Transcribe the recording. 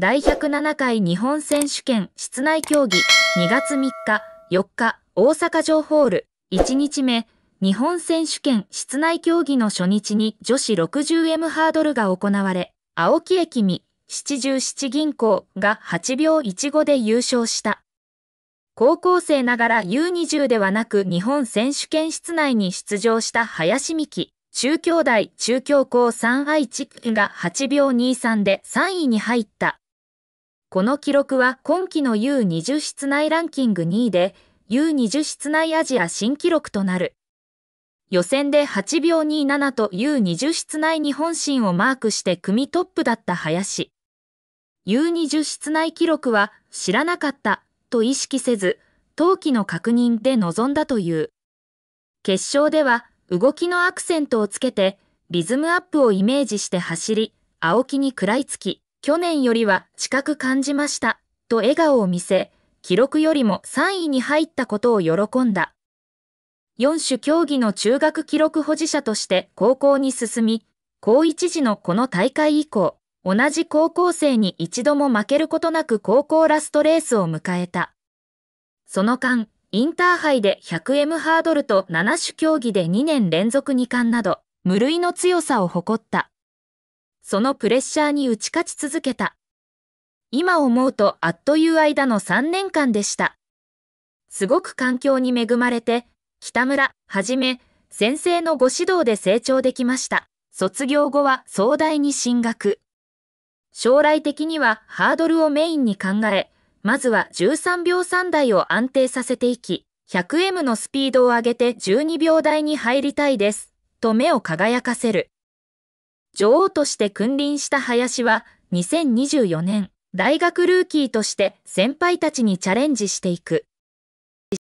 第107回日本選手権室内競技2月3日、4日、大阪城ホール1日目、日本選手権室内競技の初日に女子 60m ハードルが行われ、青木駅美、七十七銀行が8秒15で優勝した。高校生ながら U20 ではなく日本選手権室内に出場した林美希、中京大中京高3愛知が8秒23で3位に入った。この記録は今季の U20 室内ランキング2位で、U20 室内アジア新記録となる。予選で8秒27と U20 室内日本新をマークして組トップだった林。U20 室内記録は知らなかったと意識せず、冬季の確認で臨んだという。決勝では動きのアクセントをつけて、リズムアップをイメージして走り、青木に食らいつき、去年よりは近く感じました、と笑顔を見せ、記録よりも3位に入ったことを喜んだ。4種競技の中学記録保持者として高校に進み、高一時のこの大会以降、同じ高校生に一度も負けることなく高校ラストレースを迎えた。その間、インターハイで 100m ハードルと7種競技で2年連続2冠など、無類の強さを誇った。そのプレッシャーに打ち勝ち続けた。今思うとあっという間の3年間でした。すごく環境に恵まれて、北村はじめ先生のご指導で成長できました。卒業後は壮大に進学。将来的にはハードルをメインに考え、まずは13秒3台を安定させていき、100M のスピードを上げて12秒台に入りたいです、と目を輝かせる。女王として君臨した林は、2024年、大学ルーキーとして先輩たちにチャレンジしていく。